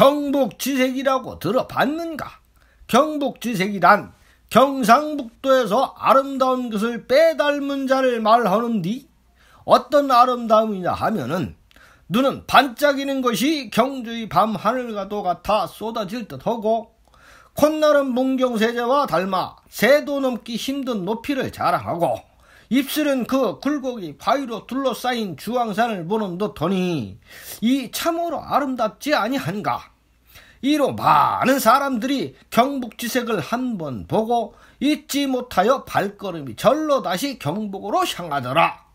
경북지색이라고 들어봤는가? 경북지색이란 경상북도에서 아름다운 것을 빼닮은 자를 말하는디 어떤 아름다움이냐 하면은 눈은 반짝이는 것이 경주의 밤 하늘과도 같아 쏟아질 듯하고 콧나름 문경세제와 닮아 새도 넘기 힘든 높이를 자랑하고 입술은 그 굴곡이 바위로 둘러싸인 주황산을 보는 듯하니 이 참으로 아름답지 아니한가. 이로 많은 사람들이 경북지색을 한번 보고 잊지 못하여 발걸음이 절로 다시 경북으로 향하더라.